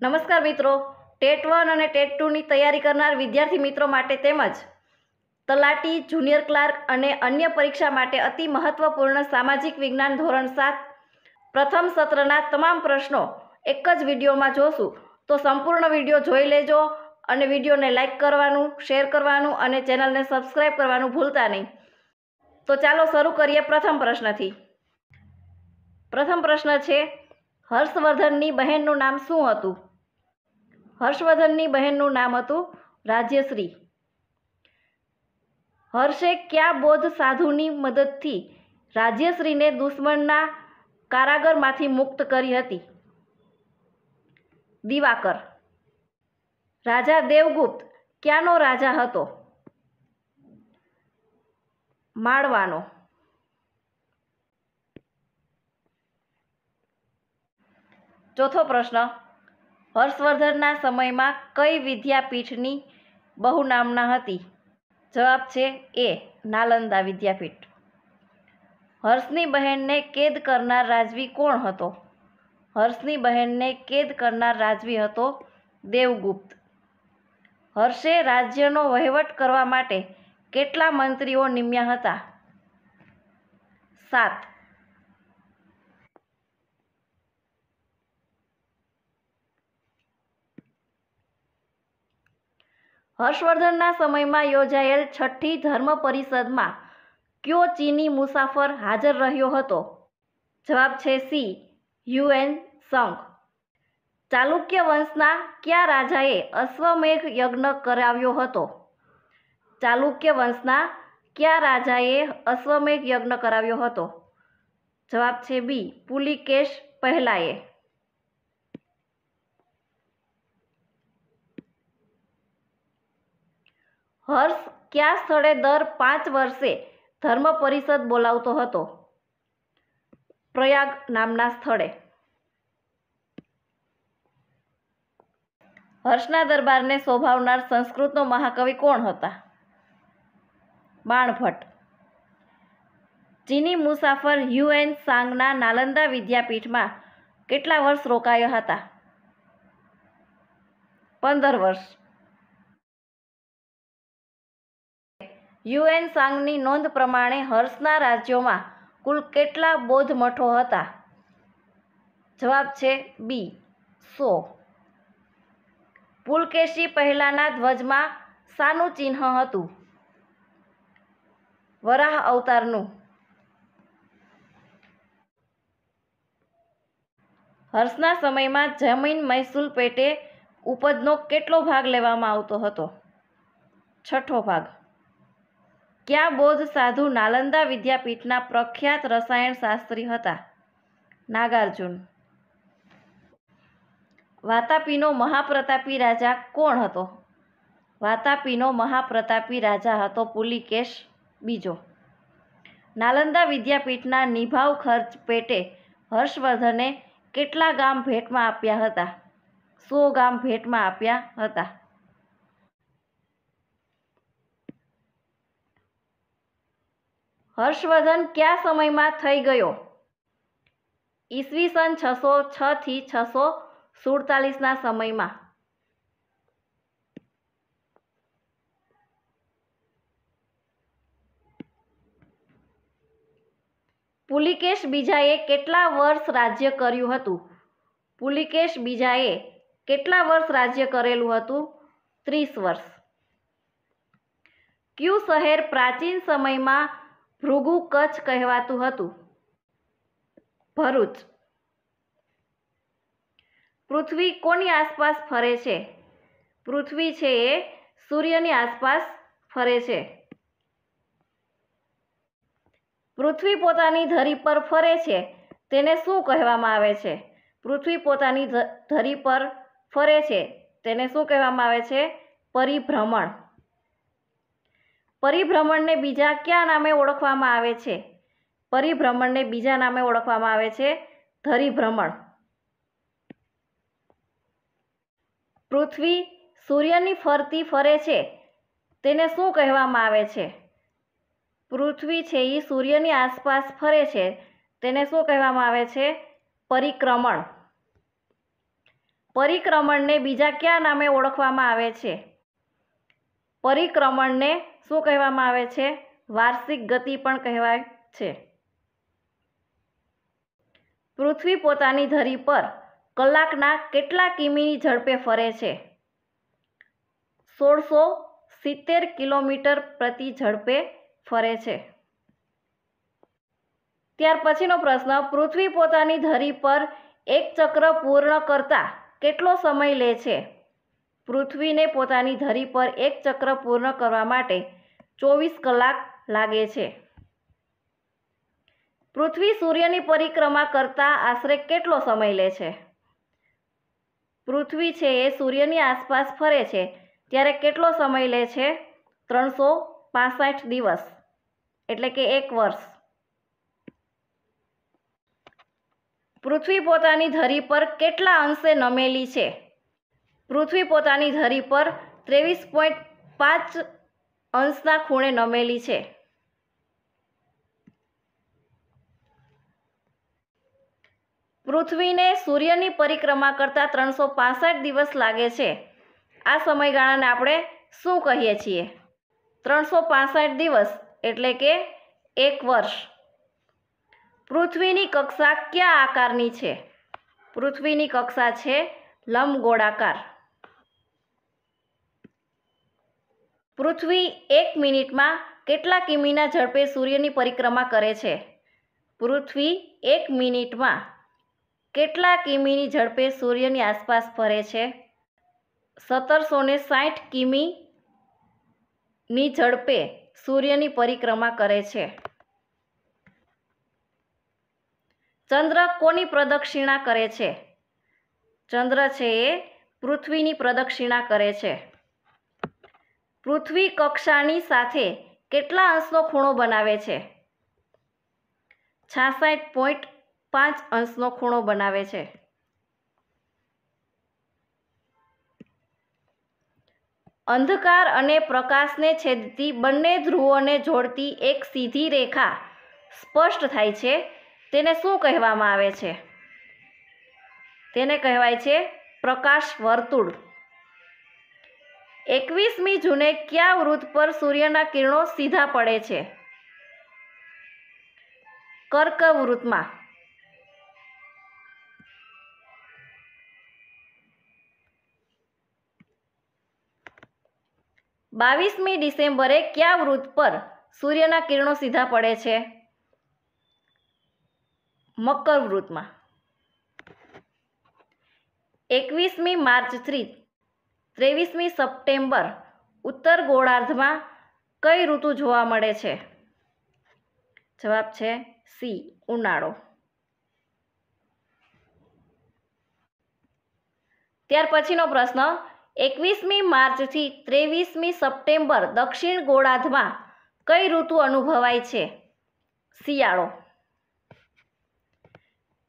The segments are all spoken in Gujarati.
નમસ્કાર મિત્રો ટેટ વન અને ટેટ ટુની તૈયારી કરનાર વિદ્યાર્થી મિત્રો માટે તેમજ તલાટી જુનિયર ક્લાર્ક અને અન્ય પરીક્ષા માટે અતિ મહત્વપૂર્ણ સામાજિક વિજ્ઞાન ધોરણ સાત પ્રથમ સત્રના તમામ પ્રશ્નો એક જ વિડીયોમાં જોશું તો સંપૂર્ણ વિડીયો જોઈ લેજો અને વિડીયોને લાઇક કરવાનું શેર કરવાનું અને ચેનલને સબસ્ક્રાઈબ કરવાનું ભૂલતા નહીં તો ચાલો શરૂ કરીએ પ્રથમ પ્રશ્નથી પ્રથમ પ્રશ્ન છે હર્ષવર્ધનની બહેનનું નામ શું હતું હર્ષવર્ધનની બહેનનું નામ હતું રાજ્યશ્રી હર્ષે ક્યાં બોધ સાધુની મદદથી રાજ્યશ્રીને દુશ્મનના કારાગરમાંથી મુક્ત કરી હતી દિવાકર રાજા દેવગુપ્ત ક્યાંનો રાજા હતો માળવાનો ચોથો પ્રશ્ન હર્ષવર્ધનના સમયમાં કઈ વિદ્યાપીઠની બહુનામના હતી જવાબ છે એ નાલંદા વિદ્યાપીઠ હર્ષની બહેનને કેદ કરનાર રાજવી કોણ હતો હર્ષની બહેનને કેદ કરનાર રાજવી હતો દેવગુપ્ત હર્ષે રાજ્યનો વહીવટ કરવા માટે કેટલા મંત્રીઓ નિમ્યા હતા સાત હર્ષવર્ધનના સમયમાં યોજાયેલ છઠ્ઠી ધર્મ પરિષદમાં કયો ચીની મુસાફર હાજર રહ્યો હતો જવાબ છે સી યુએન સંઘ ચાલુક્ય વંશના કયા રાજાએ અશ્વમેઘ યજ્ઞ કરાવ્યો હતો ચાલુક્ય વંશના કયા રાજાએ અશ્વમેઘ યજ્ઞ કરાવ્યો હતો જવાબ છે બી પુલિકેશ પહેલાંએ હર્ષ કયા સ્થળે દર પાંચ વર્ષે ધર્મ પરિષદ બોલાવતો હતો પ્રયાગ નામના સ્થળે હર્ષના દરબારને શોભાવનાર સંસ્કૃતનો મહાકવિ કોણ હતા બાણભટ્ટ ચીની મુસાફર યુએન સાંગના નાલંદા વિદ્યાપીઠમાં કેટલા વર્ષ રોકાયા હતા પંદર વર્ષ યુએન સાંગની નોંધ પ્રમાણે હર્ષના રાજ્યોમાં કુલ કેટલા બૌદ્ધ મઠો હતા જવાબ છે બી સો પુલકેશી પહેલાંના ધ્વજમાં સાનું ચિહ્ન હતું વરાહ અવતારનું હર્ષના સમયમાં જમીન મહેસૂલ પેટે ઉપજનો કેટલો ભાગ લેવામાં આવતો હતો છઠ્ઠો ભાગ ક્યાં બોધ સાધુ નાલંદા વિદ્યાપીઠના પ્રખ્યાત રસાયણશાસ્ત્રી હતા નાગાર્જુન વાતાપીનો મહાપ્રતાપી રાજા કોણ હતો વાતાપીનો મહાપ્રતાપી રાજા હતો પુલિકેશ બીજો નાલંદા વિદ્યાપીઠના નિભાવ ખર્ચ પેટે હર્ષવર્ધને કેટલા ગામ ભેટમાં આપ્યા હતા સો ગામ ભેટમાં આપ્યા હતા હર્ષવર્ધન કયા સમયમાં થઈ ગયો ઈસવીસન છસો છ થી છસો સુડતાલીસના સમયમાં પુલિકેશ બીજાએ કેટલા વર્ષ રાજ્ય કર્યું હતું પુલિકેશ બીજાએ કેટલા વર્ષ રાજ્ય કરેલું હતું ત્રીસ વર્ષ ક્યુ શહેર પ્રાચીન સમયમાં ભૃગુ કચ્છ કહેવાતું હતું ભરૂચ પૃથ્વી કોની આસપાસ ફરે છે પૃથ્વી છે એ સૂર્યની આસપાસ ફરે છે પૃથ્વી પોતાની ધરી પર ફરે છે તેને શું કહેવામાં આવે છે પૃથ્વી પોતાની ધરી પર ફરે છે તેને શું કહેવામાં આવે છે પરિભ્રમણ પરિભ્રમણને બીજા ક્યાં નામે ઓળખવામાં આવે છે પરિભ્રમણને બીજા નામે ઓળખવામાં આવે છે ધરીભ્રમણ પૃથ્વી સૂર્યની ફરતી ફરે છે તેને શું કહેવામાં આવે છે પૃથ્વી છે એ સૂર્યની આસપાસ ફરે છે તેને શું કહેવામાં આવે છે પરિક્રમણ પરિક્રમણને બીજા કયા નામે ઓળખવામાં આવે છે પરિક્રમણને શું કહેવામાં આવે છે વાર્ષિક ગતિ પણ કહેવાય છે પૃથ્વી પોતાની ધરી પર કલાકના કેટલા કિમીની ઝડપે ફરે છે સોળસો સિત્તેર કિલોમીટર પ્રતિ ઝડપે ફરે છે ત્યાર પછીનો પ્રશ્ન પૃથ્વી પોતાની ધરી પર એક ચક્ર પૂર્ણ કરતાં કેટલો સમય લે છે પૃથ્વીને પોતાની ધરી પર એક ચક્ર પૂર્ણ કરવા માટે ચોવીસ કલાક લાગે છે પૃથ્વી સૂર્યની પરિક્રમા કરતાં આશરે કેટલો સમય લે છે પૃથ્વી છે એ સૂર્યની આસપાસ ફરે છે ત્યારે કેટલો સમય લે છે ત્રણસો પાસઠ દિવસ એટલે કે એક વર્ષ પૃથ્વી પોતાની ધરી પર કેટલા અંશે નમેલી છે પૃથ્વી પોતાની ધરી પર ત્રેવીસ પોઈન્ટ પાંચ અંશના ખૂણે નમેલી છે પૃથ્વીને સૂર્યની પરિક્રમા કરતાં ત્રણસો પાસઠ દિવસ લાગે છે આ સમયગાળાને આપણે શું કહીએ છીએ ત્રણસો પાસઠ દિવસ એટલે કે એક વર્ષ પૃથ્વીની કક્ષા કયા આકારની છે પૃથ્વીની કક્ષા છે લંબગોળાકાર પૃથ્વી એક મિનિટમાં કેટલા કિમીના ઝડપે સૂર્યની પરિક્રમા કરે છે પૃથ્વી એક મિનિટમાં કેટલા કિમીની ઝડપે સૂર્યની આસપાસ ફરે છે સત્તરસો ને સાઠ કિમીની ઝડપે સૂર્યની પરિક્રમા કરે છે ચંદ્ર કોની પ્રદક્ષિણા કરે છે ચંદ્ર છે એ પૃથ્વીની પ્રદક્ષિણા કરે છે પૃથ્વી કક્ષાની સાથે કેટલા અંશનો ખૂણો બનાવે છે છાસઠ પોઈન્ટ પાંચ અંશનો ખૂણો બનાવે છે અંધકાર અને પ્રકાશને છેદતી બંને ધ્રુવોને જોડતી એક સીધી રેખા સ્પષ્ટ થાય છે તેને શું કહેવામાં આવે છે તેને કહેવાય છે પ્રકાશ વર્તુળ એકવીસમી જૂને કયા વૃત્ત પર સૂર્યના કિરણો સીધા પડે છે કર્ક વૃતમાં બાવીસમી ડિસેમ્બરે કયા વૃત્ત પર સૂર્યના કિરણો સીધા પડે છે મકર વૃતમાં એકવીસમી માર્ચથી ત્રેવીસમી સપ્ટેમ્બર ઉત્તર ગોળાર્ધમાં કઈ ઋતુ જોવા મળે છે જવાબ છે સી ઉનાળો ત્યાર પછીનો પ્રશ્ન એકવીસમી માર્ચથી ત્રેવીસમી સપ્ટેમ્બર દક્ષિણ ગોળાર્ધમાં કઈ ઋતુ અનુભવાય છે શિયાળો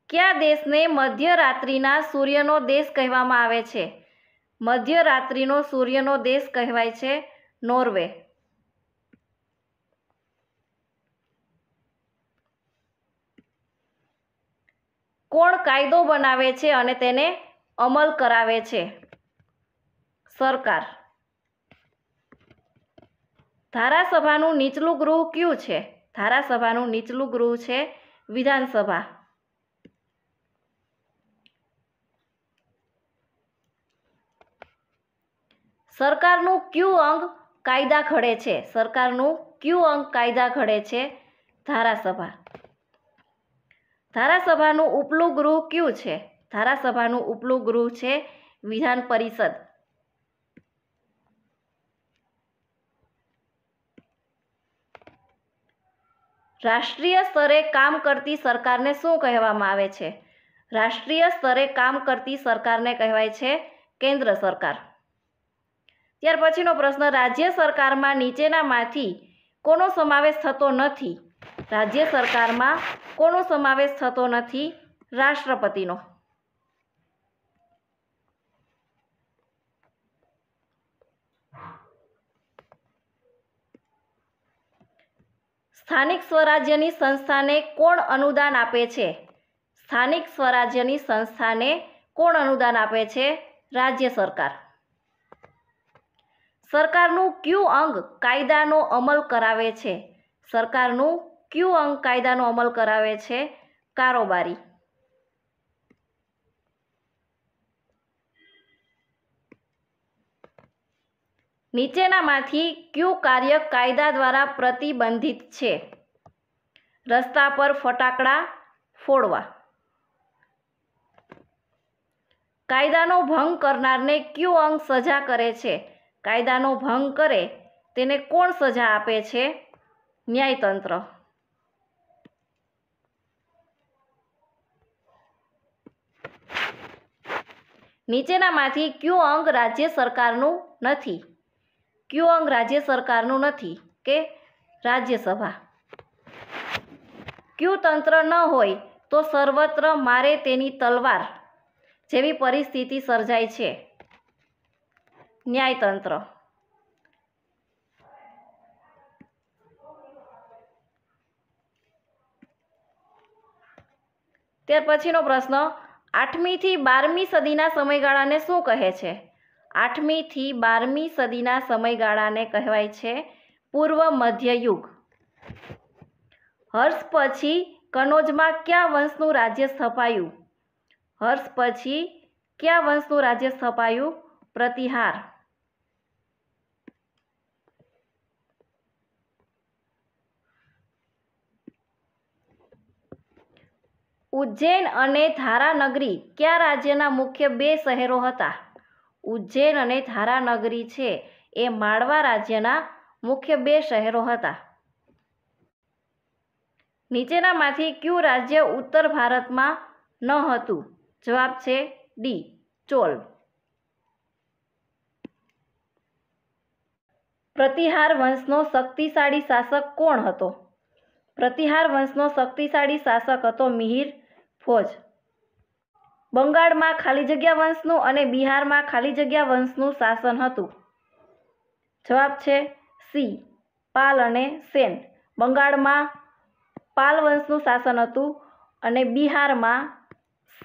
કયા દેશને મધ્યરાત્રિના સૂર્યનો દેશ કહેવામાં આવે છે મધ્યરાત્રિનો સૂર્યનો દેશ કહેવાય છે નોર્વે કોણ કાયદો બનાવે છે અને તેને અમલ કરાવે છે સરકાર ધારાસભાનું નીચલું ગૃહ કયું છે ધારાસભાનું નીચલું ગૃહ છે વિધાનસભા સરકારનું ક્યુ અંગ કાયદા ઘડે છે સરકારનું ક્યુ અંગ કાયદા ઘડે છે ધારાસભા ધારાસભાનું ઉપલું ગૃહ ક્યુ છે ધારાસભાનું ઉપલું ગૃહ છે વિધાન પરિષદ રાષ્ટ્રીય સ્તરે કામ કરતી સરકારને શું કહેવામાં આવે છે રાષ્ટ્રીય સ્તરે કામ કરતી સરકારને કહેવાય છે કેન્દ્ર સરકાર ત્યાર પછીનો પ્રશ્ન રાજ્ય સરકારમાં નીચેનામાંથી કોનો સમાવેશ થતો નથી રાજ્ય સરકારમાં કોનો સમાવેશ થતો નથી રાષ્ટ્રપતિનો સ્થાનિક સ્વરાજ્યની સંસ્થાને કોણ અનુદાન આપે છે સ્થાનિક સ્વરાજ્યની સંસ્થાને કોણ અનુદાન આપે છે રાજ્ય સરકાર સરકારનું ક્યુ અંગ કાયદાનો અમલ કરાવે છે સરકારનું ક્યુ અંગ કાયદાનો અમલ કરાવે છે કારોબારી નીચેનામાંથી કયું કાર્ય કાયદા દ્વારા પ્રતિબંધિત છે રસ્તા પર ફટાકડા ફોડવા કાયદાનો ભંગ કરનારને ક્યુ અંગ સજા કરે છે કાયદાનો ભંગ કરે તેને કોણ સજા આપે છે ન્યાયતંત્ર નીચેનામાંથી કયું અંગ રાજ્ય સરકારનું નથી કયું અંગ રાજ્ય સરકારનું નથી કે રાજ્યસભા કયું તંત્ર ન હોય તો સર્વત્ર મારે તેની તલવાર જેવી પરિસ્થિતિ સર્જાય છે ન્યાયતંત્ર ત્યાર પછીનો પ્રશ્ન આઠમીથી બારમી સદીના સમયગાળાને શું કહે છે આઠમીથી બારમી સદીના સમયગાળાને કહેવાય છે પૂર્વ મધ્યયુગ હર્ષ પછી કનોજમાં કયા વંશનું રાજ્ય સ્થપાયું હર્ષ પછી કયા વંશનું રાજ્ય સ્થપાયું પ્રતિહાર ઉજ્જૈન અને ધારાનગરી કયા રાજ્યના મુખ્ય બે શહેરો હતા ઉજ્જૈન અને ધારાનગરી છે એ માળવા રાજ્યના મુખ્ય બે શહેરો હતા નીચેનામાંથી કયું રાજ્ય ઉત્તર ભારતમાં ન હતું જવાબ છે ડી ચોલ પ્રતિહાર વંશનો શક્તિશાળી શાસક કોણ હતો પ્રતિહાર વંશનો શક્તિશાળી શાસક હતો મિહિર ફોજ બંગાળમાં ખાલી જગ્યા વંશનું અને બિહારમાં ખાલી જગ્યા વંશનું શાસન હતું જવાબ છે સી પાલ અને સેન બંગાળમાં પાલ વંશનું શાસન હતું અને બિહારમાં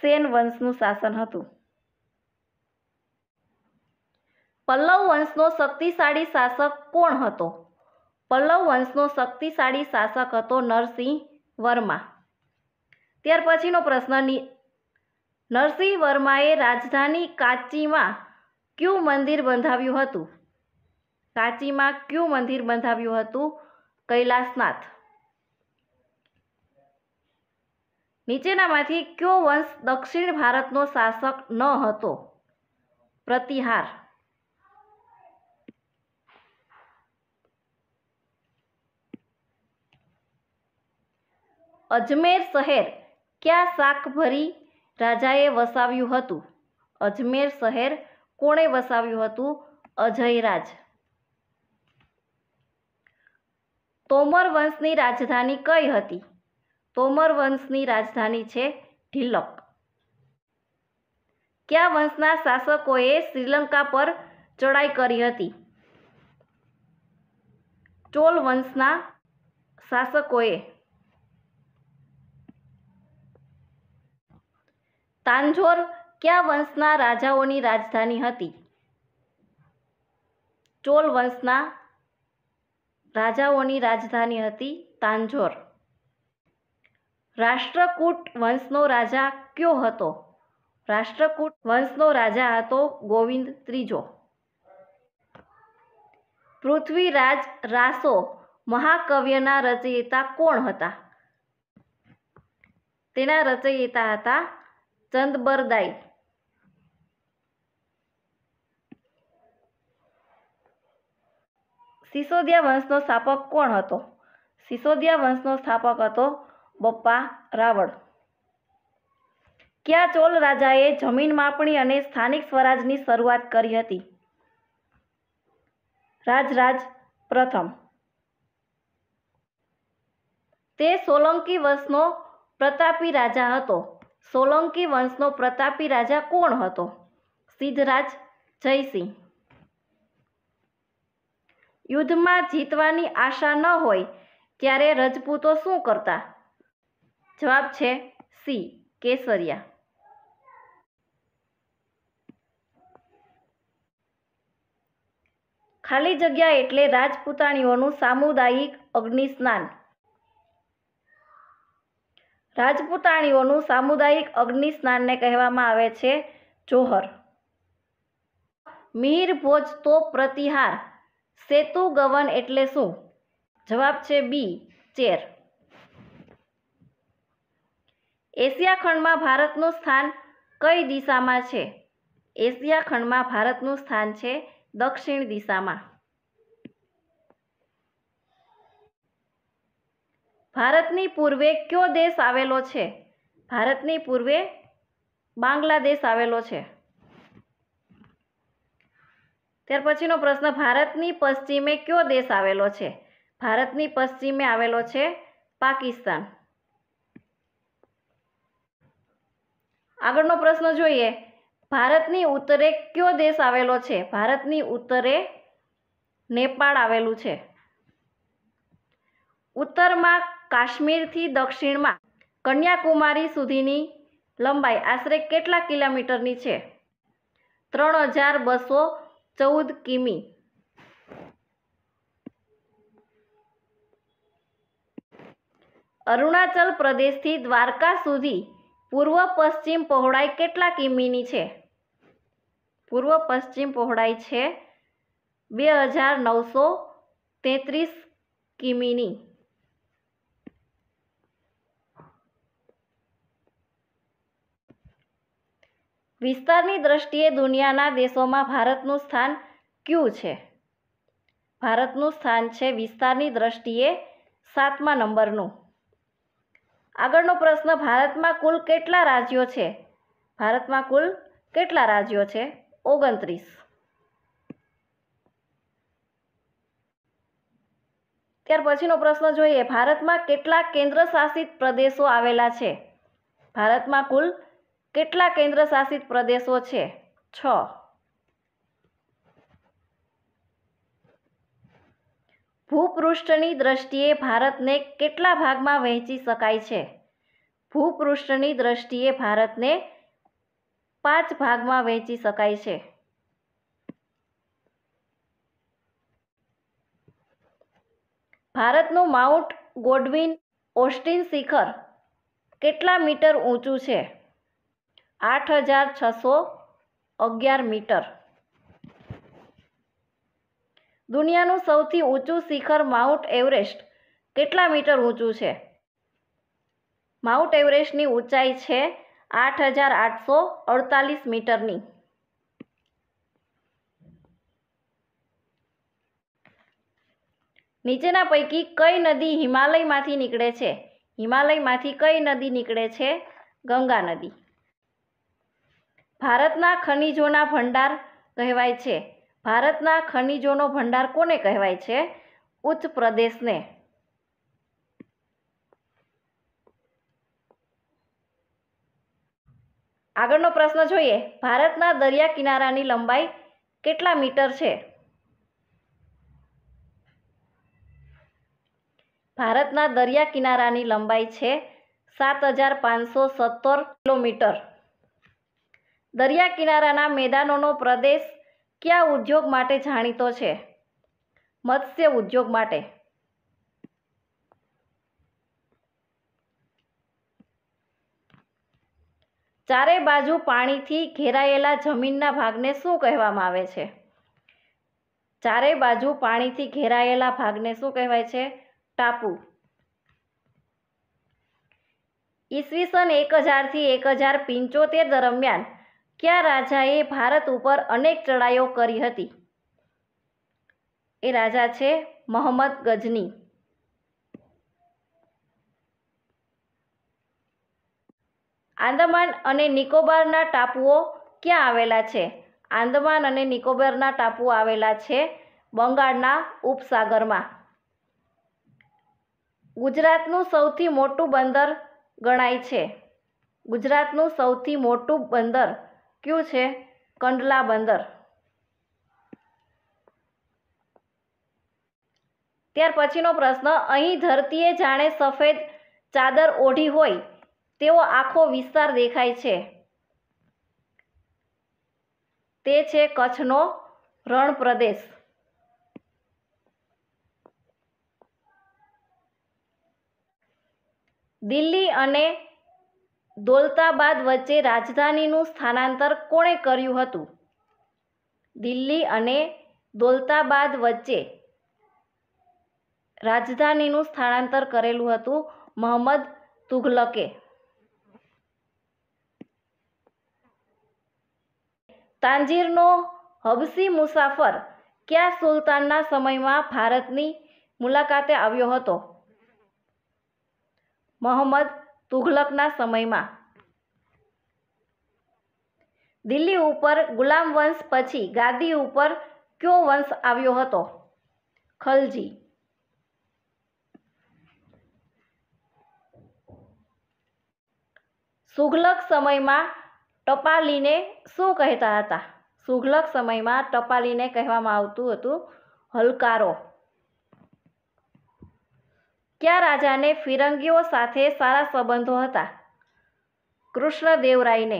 સેન વંશનું શાસન હતું પલ્લવ વંશનો શક્તિશાળી શાસક કોણ હતો પલ્લવ વંશનો શક્તિશાળી શાસક હતો નરસિંહ વર્મા ત્યાર પછીનો પ્રશ્ન નરસિંહ વર્માએ રાજધાની કાચીમાં ક્યુ મંદિર બંધાવ્યું હતું કાચીમાં ક્યુ મંદિર બંધાવ્યું હતું કૈલાસનાથ નીચેનામાંથી ક્યો વંશ દક્ષિણ ભારતનો શાસક ન હતો પ્રતિહાર અજમેર શહેર ક્યાં શાક ભરી રાજાએ વસાવ્યું હતું અજમેર શહેર કોણે વસાવ્યું હતું અજયરાજ તોમર વંશની રાજધાની કઈ હતી તોમર વંશની રાજધાની છે ઢિલક કયા વંશના શાસકોએ શ્રીલંકા પર ચડાઈ કરી હતી ચોલ વંશના શાસકોએ તાંજોર કયા વંશના રાજાઓની રાજધાની હતી ચોલ વંશના રાજાઓની રાજધાની હતી તાંજોર રાષ્ટ્રકૂટ વંશનો રાજા કયો હતો રાષ્ટ્રકૂટ વંશનો રાજા હતો ગોવિંદ ત્રીજો પૃથ્વીરાજ રાસો મહાકવ્યના રચયિતા કોણ હતા તેના રચયિતા હતા સંત બરદાઈ સિસોદિયા વંશનો સ્થાપક કોણ હતો સિસોદિયા વંશનો સ્થાપક હતો બપ્પા રાવળ ક્યાં ચોલ રાજાએ જમીન માપણી અને સ્થાનિક સ્વરાજની શરૂઆત કરી હતી રાજરાજ પ્રથમ તે સોલંકી વંશનો પ્રતાપી રાજા હતો સોલંકી વંશનો પ્રતાપી રાજા કોણ હતો સિદ્ધરાજ જયસિંહ યુદ્ધમાં જીતવાની આશા ન હોય ત્યારે રજપૂતો શું કરતા જવાબ છે સી કેસરિયા ખાલી જગ્યા એટલે રાજપૂતાણીઓનું સામુદાયિક અગ્નિસ્નાન રાજપૂતાણીઓનું સામુદાયિક અગ્નિ સ્નાનને કહેવામાં આવે છે જોહર મિહિર ભોજ તો પ્રતિહાર સેતુ ગવન એટલે શું જવાબ છે બી ચેર એશિયા ખંડમાં ભારતનું સ્થાન કઈ દિશામાં છે એશિયા ખંડમાં ભારતનું સ્થાન છે દક્ષિણ દિશામાં ભારતની પૂર્વે કયો દેશ આવેલો છે ભારતની પૂર્વે બાંગ્લાદેશ આવેલો છે ત્યાર પછીનો પ્રશ્ન ભારતની પશ્ચિમે કયો દેશ આવેલો છે ભારતની પશ્ચિમે આવેલો છે પાકિસ્તાન આગળનો પ્રશ્ન જોઈએ ભારતની ઉત્તરે કયો દેશ આવેલો છે ભારતની ઉત્તરે નેપાળ આવેલું છે ઉત્તરમાં કાશ્મીરથી દક્ષિણમાં કન્યાકુમારી સુધીની લંબાઈ આશરે કેટલા કિલોમીટરની છે ત્રણ હજાર બસો ચૌદ કિમી અરુણાચલ પ્રદેશથી દ્વારકા સુધી પૂર્વ પશ્ચિમ પહોળાઈ કેટલા કિમીની છે પૂર્વ પશ્ચિમ પહોળાઈ છે બે હજાર નવસો તેત્રીસ કિમીની વિસ્તારની દ્રષ્ટિએ દુનિયાના દેશોમાં ભારતનું સ્થાન ક્યું છે ભારતનું સ્થાન છે વિસ્તારની દ્રષ્ટિએ સાતમા નંબરનું આગળનો પ્રશ્ન ભારતમાં કુલ કેટલા રાજ્યો છે ભારતમાં કુલ કેટલા રાજ્યો છે ઓગણત્રીસ ત્યાર પછીનો પ્રશ્ન જોઈએ ભારતમાં કેટલા કેન્દ્રશાસિત પ્રદેશો આવેલા છે ભારતમાં કુલ કેટલા કેન્દ્રશાસિત પ્રદેશો છે છ ભૂપૃષ્ઠની દ્રષ્ટિએ ભારતને કેટલા ભાગમાં વહેંચી શકાય છે ભૂપૃષ્ઠની દ્રષ્ટિએ ભારતને પાંચ ભાગમાં વહેંચી શકાય છે ભારતનું માઉન્ટ ગોડવિન ઓસ્ટિન શિખર કેટલા મીટર ઊંચું છે આઠ હજાર છસો અગિયાર મીટર દુનિયાનું સૌથી ઊંચું શિખર માઉન્ટ એવરેસ્ટ કેટલા મીટર ઊંચું છે માઉન્ટ એવરેસ્ટની ઊંચાઈ છે આઠ હજાર આઠસો અડતાલીસ મીટરની નીચેના પૈકી કઈ નદી હિમાલયમાંથી નીકળે છે હિમાલયમાંથી કઈ નદી નીકળે છે ગંગા નદી ભારતના ખનિજોના ભંડાર કહેવાય છે ભારતના ખનિજોનો ભંડાર કોને કહેવાય છે ઉચ્ચ પ્રદેશને આગળનો પ્રશ્ન જોઈએ ભારતના દરિયા કિનારાની લંબાઈ કેટલા મીટર છે ભારતના દરિયા કિનારાની લંબાઈ છે સાત હજાર પાંચસો સત્તર કિલોમીટર દરિયા કિનારાના મેદાનોનો પ્રદેશ કયા ઉદ્યોગ માટે જાણીતો છે મત્સ્ય ઉદ્યોગ માટે ચારે બાજુ પાણીથી ઘેરાયેલા જમીનના ભાગને શું કહેવામાં આવે છે ચારે બાજુ પાણીથી ઘેરાયેલા ભાગને શું કહેવાય છે ટાપુ ઈસવીસન એક હજારથી એક હજાર પંચોતેર દરમિયાન કયા રાજાએ ભારત ઉપર અનેક ચડાઈઓ કરી હતી એ રાજા છે મોહમ્મદ ગજની આંદામાન અને નિકોબારના ટાપુઓ ક્યાં આવેલા છે આંદામાન અને નિકોબારના ટાપુઓ આવેલા છે બંગાળના ઉપસાગરમાં ગુજરાતનું સૌથી મોટું બંદર ગણાય છે ગુજરાતનું સૌથી મોટું બંદર કયું છે કંડલા બંદર ત્યાર પછીનો પ્રશ્ન અહીં ધરતીએ જાણે સફેદ ચાદર ઓઢી હોય તેવો આખો વિસ્તાર દેખાય છે તે છે કચ્છનો રણ પ્રદેશ દિલ્હી અને દોલતાબાદ વચ્ચે રાજધાનીનું સ્થાનાંતર કોણે કર્યું હતું દિલ્હી અને દોલતાબાદ વચ્ચે રાજધાનીનું સ્થાનાંતર કરેલું હતું મોહમ્મદ તુઘલકે તાંજીરનો હબસી મુસાફર ક્યાં સુલતાનના સમયમાં ભારતની મુલાકાતે આવ્યો હતો મોહમ્મદ તુઘલકના સમયમાં દિલ્હી ઉપર ગુલામ વંશ પછી ગાદી ઉપર કયો વંશ આવ્યો હતો ખલજી સુઘલક સમયમાં ટપાલીને શું કહેતા હતા સુઘલક સમયમાં ટપાલીને કહેવામાં આવતું હતું હલકારો ક્યાં રાજાને ફિરંગીઓ સાથે સારા સંબંધો હતા કૃષ્ણદેવરાયને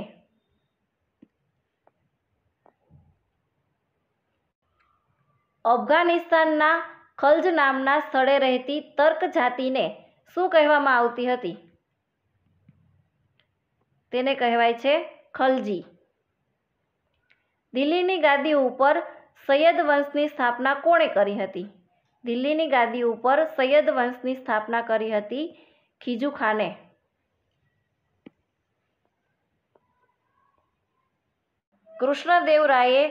અફઘાનિસ્તાનના ખલજ નામના સ્થળે રહેતી તર્ક જાતિને શું કહેવામાં આવતી હતી તેને કહેવાય છે ખલજી દિલ્હીની ગાદી ઉપર સૈયદ વંશની સ્થાપના કોણે કરી હતી દિલ્હીની ગાદી ઉપર સૈયદ વંશની સ્થાપના કરી હતી ખીજુ ખાને કૃષ્ણદેવરાયે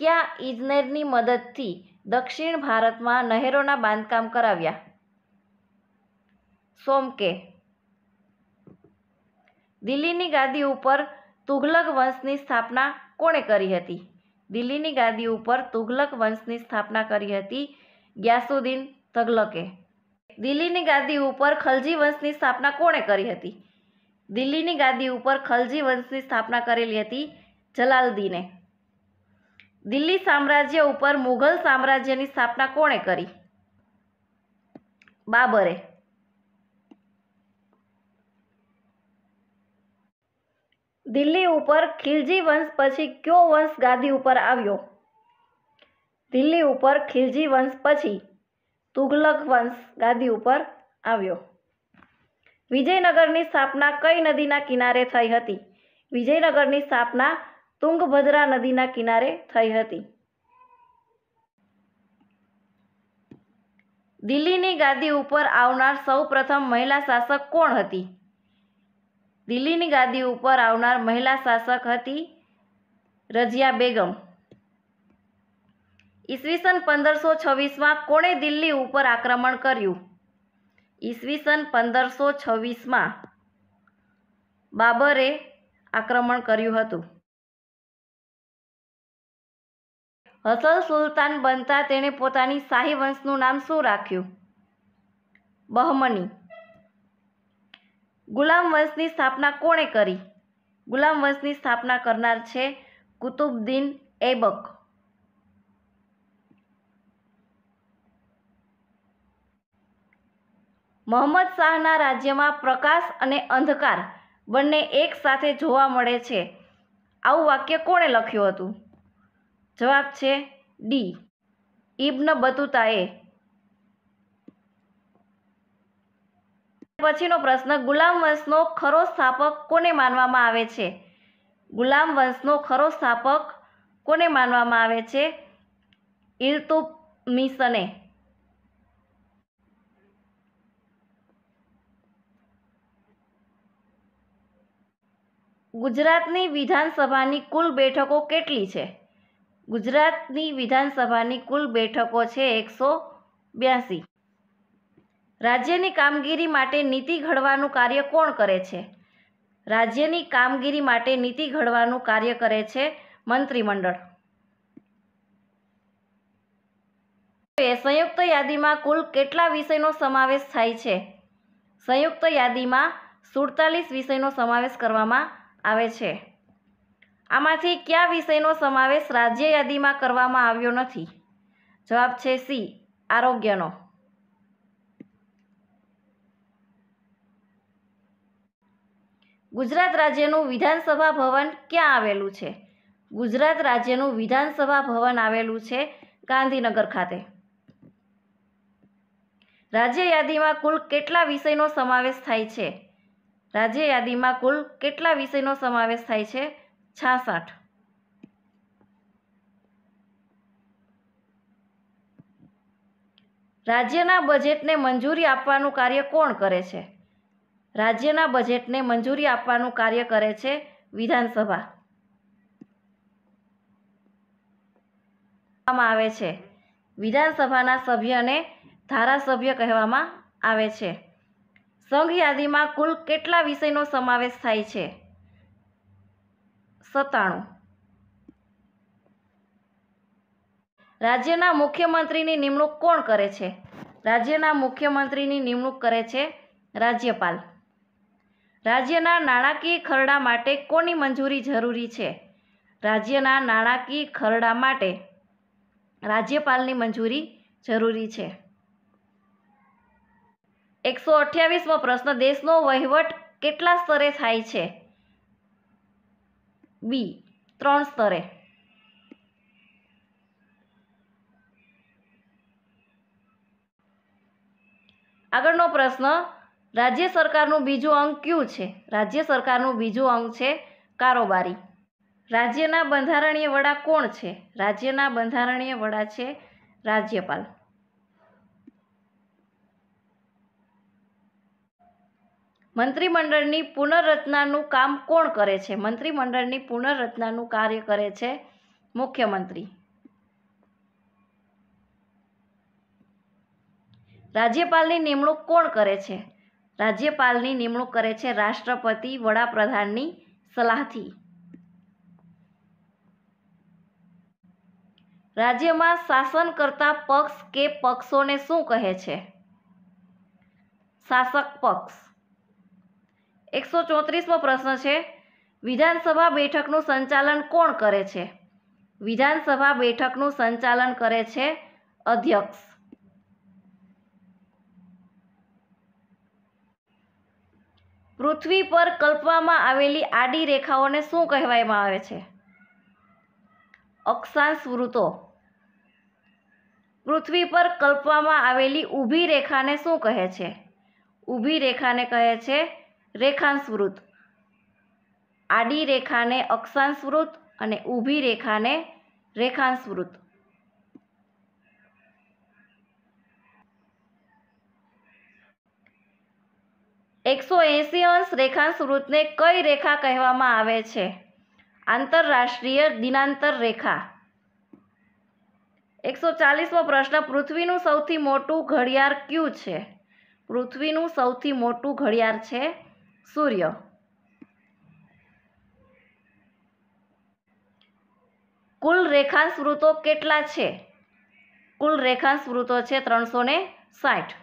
ક્યાં ઇજનેરની મદદથી દક્ષિણ ભારતમાં નહેરોના બાંધકામ કરાવ્યા સોમકે દિલ્હીની ગાદી ઉપર તુઘલક વંશની સ્થાપના કોણે કરી હતી દિલ્હીની ગાદી ઉપર તુઘલક વંશની સ્થાપના કરી હતી ગ્યાસુદ્દીન તગલકે દિલ્હીની ગાદી ઉપર ખલજી વંશની સ્થાપના કોણે કરી હતી દિલ્હીની ગાદી ઉપર ખલજી વંશની સ્થાપના કરેલી હતી જલાલદ્દીને દિલ્હી સામ્રાજ્ય ઉપર મુઘલ સામ્રાજ્યની સ્થાપના કોણે કરી બાબરે દિલ્હી ઉપર ખિલજી વંશ પછી કયો વંશ ગાદી ઉપર આવ્યો દિલ્હી ઉપર ખિલજી વંશ પછી તુગલક વંશ ગાદી ઉપર આવ્યો વિજયનગરની સ્થાપના કઈ નદીના કિનારે થઈ હતી વિજયનગરની સ્થાપના તુંગભદ્રા નદીના કિનારે થઈ હતી દિલ્હીની ગાદી ઉપર આવનાર સૌપ્રથમ મહિલા શાસક કોણ હતી દિલ્હીની ગાદી ઉપર આવનાર મહિલા શાસક હતી રજિયા બેગમ ઈસવીસન પંદરસો છવ્વીસમાં કોણે દિલ્હી ઉપર આક્રમણ કર્યું ઈસવીસન પંદરસો છવ્વીસમાં બાબરે આક્રમણ કર્યું હતું હસલ સુલતાન બનતા તેણે પોતાની શાહી વંશનું નામ શું રાખ્યું બહમની ગુલામ વંશની સ્થાપના કોણે કરી ગુલામ વંશની સ્થાપના કરનાર છે કુતુબદ્દીન એબક મોહમ્મદ શાહના રાજ્યમાં પ્રકાશ અને અંધકાર બંને એક સાથે જોવા મળે છે આવું વાક્ય કોણે લખ્યું હતું જવાબ છે ડી ઇબ્ન બતુતાએ પછીનો પ્રશ્ન ગુલામ વંશનો ખરો સ્થાપક કોને માનવામાં આવે છે ગુલામ વંશનો ખરો સ્થાપક કોને માનવામાં આવે છે ઇલતુપ મિસને ગુજરાતની વિધાનસભાની કુલ બેઠકો કેટલી છે ગુજરાતની વિધાનસભાની કુલ બેઠકો છે એકસો બ્યાસી રાજ્યની કામગીરી માટે નીતિ ઘડવાનું કાર્ય કોણ કરે છે રાજ્યની કામગીરી માટે નીતિ ઘડવાનું કાર્ય કરે છે મંત્રીમંડળ સંયુક્ત યાદીમાં કુલ કેટલા વિષયનો સમાવેશ થાય છે સંયુક્ત યાદીમાં સુડતાલીસ વિષયનો સમાવેશ કરવામાં આવે છે આમાંથી કયા વિષયનો સમાવેશ રાજ્ય યાદીમાં કરવામાં આવ્યો નથી જવાબ છે સી આરોગ્યનો ગુજરાત રાજ્યનું વિધાનસભા ભવન ક્યાં આવેલું છે ગુજરાત રાજ્યનું વિધાનસભા ભવન આવેલું છે ગાંધીનગર ખાતે રાજ્ય યાદીમાં કુલ કેટલા વિષયનો સમાવેશ થાય છે રાજ્ય યાદીમાં કુલ કેટલા વિષયનો સમાવેશ થાય છે છાસઠ રાજ્યના બજેટને મંજૂરી આપવાનું કાર્ય કોણ કરે છે રાજ્યના બજેટને મંજૂરી આપવાનું કાર્ય કરે છે વિધાનસભા આવે છે વિધાનસભાના સભ્યને ધારાસભ્ય કહેવામાં આવે છે સંઘ યાદીમાં કુલ કેટલા વિષયનો સમાવેશ થાય છે સત્તાણું રાજ્યના મુખ્યમંત્રીની નિમણૂક કોણ કરે છે રાજ્યના મુખ્યમંત્રીની નિમણૂક કરે છે રાજ્યપાલ રાજ્યના નાણાકીય ખરડા માટે કોની મંજૂરી જરૂરી છે રાજ્યના નાણાકીય ખરડા માટે રાજ્યપાલની મંજૂરી જરૂરી છે એકસો અઠ્યાવીસમો પ્રશ્ન દેશનો વહીવટ કેટલા સ્તરે થાય છે બી ત્રણ સ્તરે આગળનો પ્રશ્ન રાજ્ય સરકારનું બીજું અંગ કયું છે રાજ્ય સરકારનું બીજું અંક છે કારોબારી રાજ્યના બંધારણીય વડા કોણ છે રાજ્યના બંધારણીય વડા છે રાજ્યપાલ મંત્રીમંડળની પુનઃરચનાનું કામ કોણ કરે છે મંત્રીમંડળની પુનઃરચનાનું કાર્ય કરે છે મુખ્યમંત્રી રાજ્યપાલની નિમણૂક કોણ કરે છે રાજ્યપાલની નિમણૂક કરે છે રાષ્ટ્રપતિ વડાપ્રધાનની સલાહથી રાજ્યમાં શાસન કરતા પક્ષ કે પક્ષોને શું કહે છે શાસક પક્ષ એકસો ચોત્રીસમો પ્રશ્ન છે વિધાનસભા બેઠકનું સંચાલન કોણ કરે છે વિધાનસભા બેઠકનું સંચાલન કરે છે અધ્યક્ષ પૃથ્વી પર કલ્પવામાં આવેલી આડી રેખાઓને શું કહેવામાં આવે છે અક્ષાંશ વૃતો પૃથ્વી પર કલ્પવામાં આવેલી ઊભી રેખાને શું કહે છે ઊભી રેખાને કહે છે રેખાંશ વૃત્ત આડી રેખાને અક્ષાંશ વૃત્ત અને ઊભી રેખાને રેખાંશ વૃત્ત એકસો એંસી અંશ રેખાંશ વૃત્તને કઈ રેખા કહેવામાં આવે છે આંતરરાષ્ટ્રીય દિનાંતર રેખા એકસો ચાલીસમો પ્રશ્ન પૃથ્વીનું સૌથી મોટું ઘડિયાળ ક્યુ છે પૃથ્વીનું સૌથી મોટું ઘડિયાળ છે સૂર્ય કુલ રેખાંશ વૃત્તો કેટલા છે કુલ રેખાંશ વૃત્તો છે ત્રણસો ને સાઠ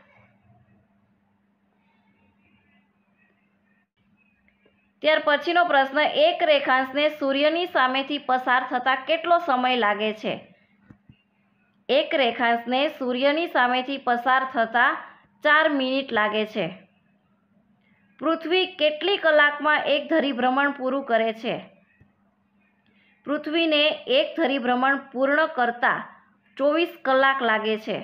ત્યાર પછીનો પ્રશ્ન એક રેખાંશને સૂર્યની સામેથી પસાર થતાં કેટલો સમય લાગે છે એક રેખાંશને સૂર્યની સામેથી પસાર થતાં ચાર મિનિટ લાગે છે પૃથ્વી કેટલી કલાકમાં એક ધરી ભ્રમણ પૂરું કરે છે પૃથ્વીને એક ધરી ભ્રમણ પૂર્ણ કરતા ચોવીસ કલાક લાગે છે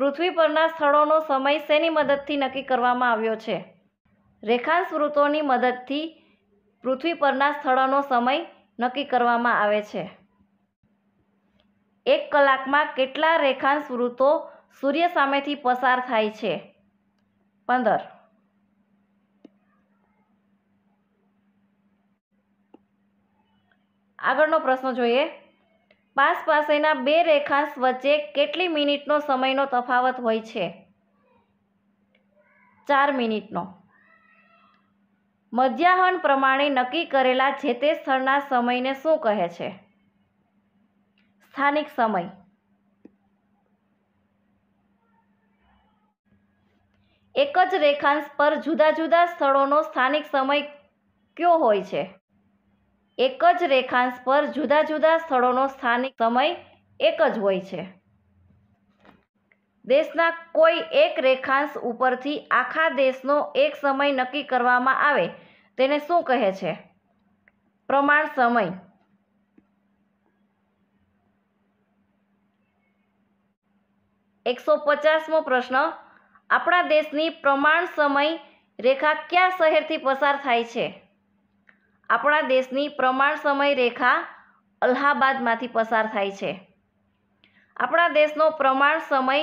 પૃથ્વી પરના સ્થળોનો સમય શેની મદદથી નક્કી કરવામાં આવ્યો છે રેખાંશ વૃત્તોની મદદથી પૃથ્વી પરના સ્થળોનો સમય નક્કી કરવામાં આવે છે એક કલાકમાં કેટલા રેખાંશ વૃત્તો સૂર્ય સામેથી પસાર થાય છે પંદર આગળનો પ્રશ્ન જોઈએ પાસ પાસેના બે રેખાંશ વચ્ચે કેટલી મિનિટનો સમયનો તફાવત હોય છે ચાર મિનિટનો મધ્યાહન પ્રમાણે નક્કી કરેલા જે તે સ્થળના સમયને શું કહે છે સ્થાનિક સમય એક જ રેખાંશ પર જુદા જુદા સ્થળોનો સ્થાનિક સમય કયો હોય છે એક જ રેખાંશ પર જુદા જુદા સ્થળોનો સ્થાનિક સમય એક જ હોય છે દેશના કોઈ એક રેખાંશ ઉપરથી આખા દેશનો એક સમય નક્કી કરવામાં આવે તેને શું કહે છે પ્રમાણ સમય એકસો પચાસમો પ્રશ્ન આપણા દેશની પ્રમાણ સમય રેખા ક્યાં શહેરથી પસાર થાય છે આપણા દેશની પ્રમાણ સમય રેખા અલ્હાબાદમાંથી પસાર થાય છે આપણા દેશનો પ્રમાણ સમય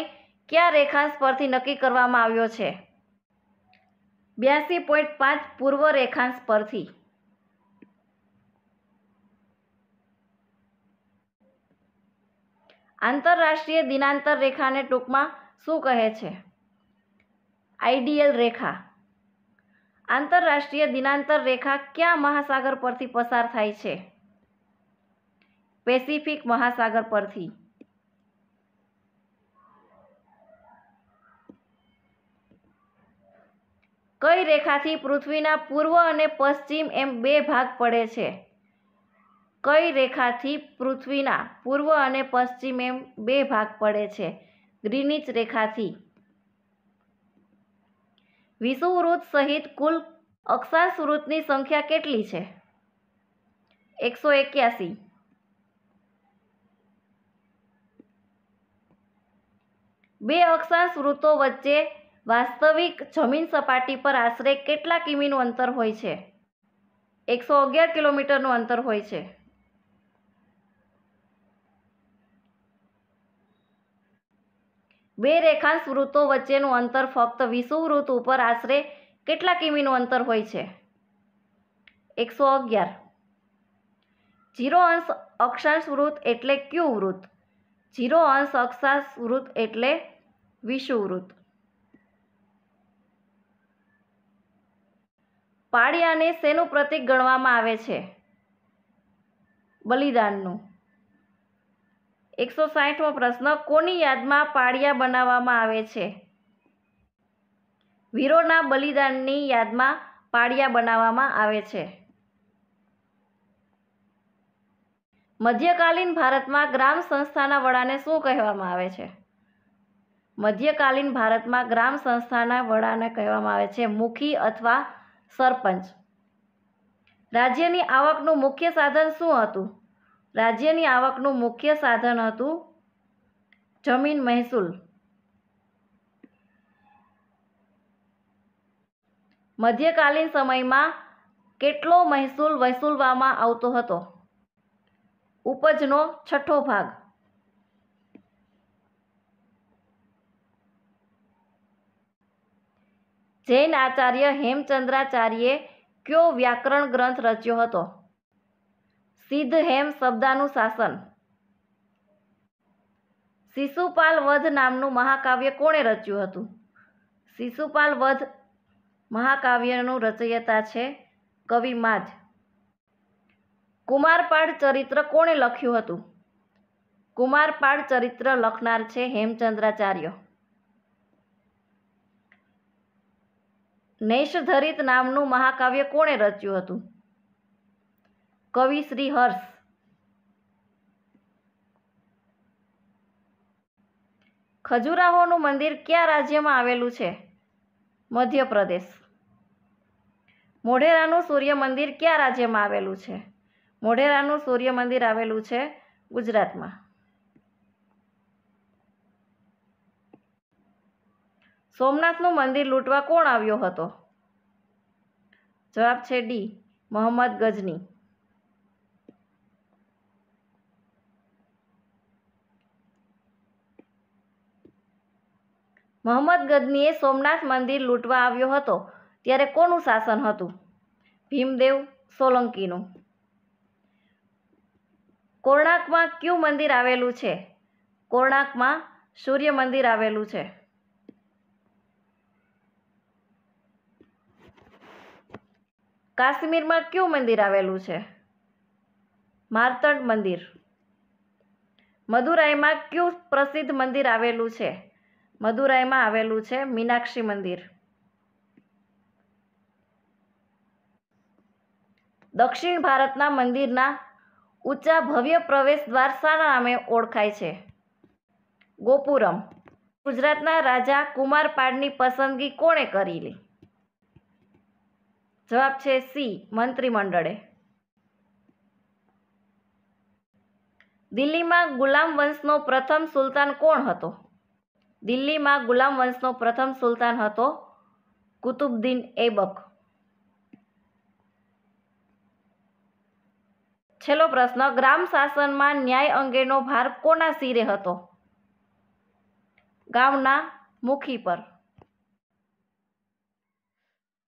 કયા રેખાંશ પરથી નક્કી કરવામાં આવ્યો છે બ્યાસી પોઈન્ટ પાંચ પૂર્વ રેખાંશ પરથી આંતરરાષ્ટ્રીય દિનાંતર રેખાને ટૂંકમાં શું કહે છે આઈડિયલ રેખા આંતરરાષ્ટ્રીય દિનાંતર રેખા ક્યાં મહાસાગર પરથી પસાર થાય છે પેસિફિક મહાસાગર પરથી કઈ રેખાથી પૃથ્વીના પૂર્વ અને પશ્ચિમ એમ બે ભાગ પડે છે કઈ રેખાથી પૃથ્વીના પૂર્વ અને પશ્ચિમ એમ બે ભાગ પડે છે ગ્રીનિચ રેખાથી વિષુવવૃત સહિત કુલ અક્ષાસવૃતની સંખ્યા કેટલી છે એકસો એક્યાસી બે અક્ષાસવૃતો વચ્ચે વાસ્તવિક જમીન સપાટી પર આશરે કેટલા કિમીનું અંતર હોય છે એકસો અગિયાર કિલોમીટરનું અંતર હોય છે બે રેખાંશ વૃત્તો વચ્ચેનું અંતર ફક્ત વિષુવવૃત્ત ઉપર આશરે કેટલા કિમીનું અંતર હોય છે એકસો અગિયાર જીરો અંશ અક્ષાંશ વૃત્ત એટલે ક્યુ વૃત્ત જીરો અંશ અક્ષાંશ વૃત્ત એટલે વિષુવવૃત્ત પાળિયાને શેનું પ્રતીક ગણવામાં આવે છે બલિદાનનું એકસો સાહીઠમો પ્રશ્ન કોની યાદમાં પાળિયા બનાવવામાં આવે છે વીરોના બલિદાનની યાદમાં પાળિયા બનાવવામાં આવે છે મધ્યકાલીન ભારતમાં ગ્રામ સંસ્થાના વડાને શું કહેવામાં આવે છે મધ્યકાલીન ભારતમાં ગ્રામ સંસ્થાના વડાને કહેવામાં આવે છે મુખી અથવા સરપંચ રાજ્યની આવકનું મુખ્ય સાધન શું હતું રાજ્યની આવકનું મુખ્ય સાધન હતું જમીન મહેસૂલ મધ્યકાલીન સમયમાં કેટલો મહેસૂલ વસૂલવામાં આવતો હતો ઉપજનો છઠ્ઠો ભાગ જૈન આચાર્ય હેમચંદ્રાચાર્યે કયો વ્યાકરણ ગ્રંથ રચ્યો હતો સિદ્ધ હેમ શબ્દાનું શાસન શિશુપાલ વધ નામનું મહાકાવ્ય કોણે રચ્યું હતું શિશુપાલ વધ મહાકાવ્યનું રચયતા છે કવિ માધ કુમારપાળ ચરિત્ર કોણે લખ્યું હતું કુમારપાળ ચરિત્ર લખનાર છે હેમચંદ્રાચાર્ય નૈષધરિત નામનું મહાકાવ્ય કોણે રચ્યું હતું કવિ શ્રી હર્ષ ખજુરાહોનું મંદિર કયા રાજ્યમાં આવેલું છે મધ્યપ્રદેશ મોઢેરાનું સૂર્ય મંદિર કયા રાજ્યમાં આવેલું છે મોઢેરાનું સૂર્ય મંદિર આવેલું છે ગુજરાતમાં સોમનાથનું મંદિર લૂંટવા કોણ આવ્યો હતો જવાબ છે ડી મોહમ્મદ ગજની મોહમ્મદ ગજનીએ સોમનાથ મંદિર લૂંટવા આવ્યો હતો ત્યારે કોનું શાસન હતું ભીમદેવ સોલંકીનું કોર્ણાકમાં કયું મંદિર આવેલું છે કોર્ણાકમાં સૂર્ય મંદિર આવેલું છે કાશ્મીરમાં કયું મંદિર આવેલું છે માર્તંડ મંદિર મદુરાઈમાં કયું પ્રસિદ્ધ મંદિર આવેલું છે મદુરાઈમાં આવેલું છે મીનાક્ષી મંદિર દક્ષિણ ભારતના મંદિરના ઊંચા ભવ્ય પ્રવેશ દ્વાર નામે ઓળખાય છે ગોપુરમ ગુજરાતના રાજા કુમારપાળની પસંદગી કોણે કરેલી જવાબ છે સી મંત્રીમંડળે દિલ્હીમાં ગુલામ વંશનો પ્રથમ સુલતાન કોણ હતો દિલ્હીમાં ગુલામ વંશનો પ્રથમ સુલતાન હતો કુતુબદ્દીન એબક છેલ્લો પ્રશ્ન ગ્રામ શાસનમાં ન્યાય અંગેનો ભાર કોના શિરે હતો ગામના મુખી પર